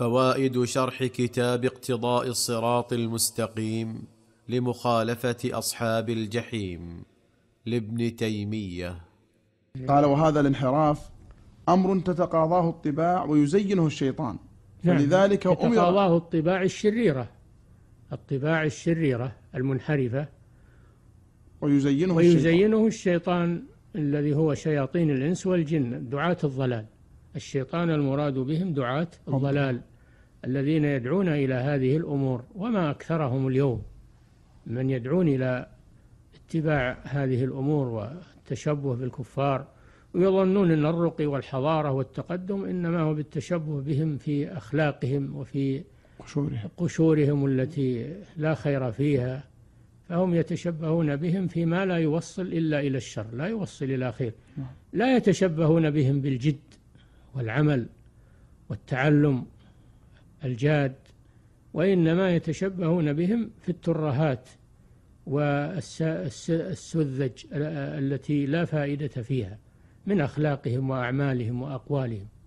فوائد شرح كتاب اقتضاء الصراط المستقيم لمخالفه اصحاب الجحيم لابن تيميه قال وهذا الانحراف امر تتقاضاه الطباع ويزينه الشيطان نعم، فلذلك نعم. تتقاضاه الطباع الشريره الطباع الشريره المنحرفه ويزينه, ويزينه الشيطان, الشيطان الذي هو شياطين الإنس والجن دعاة الضلال الشيطان المراد بهم دعاة الضلال الذين يدعون إلى هذه الأمور وما أكثرهم اليوم من يدعون إلى اتباع هذه الأمور والتشبه بالكفار ويظنون أن الرقي والحضارة والتقدم إنما هو بالتشبه بهم في أخلاقهم وفي قشورهم, قشورهم التي لا خير فيها فهم يتشبهون بهم فيما لا يوصل إلا إلى الشر لا يوصل إلى خير نعم. لا يتشبهون بهم بالجد والعمل والتعلم الجاد وإنما يتشبهون بهم في الترهات والسذج التي لا فائدة فيها من أخلاقهم وأعمالهم وأقوالهم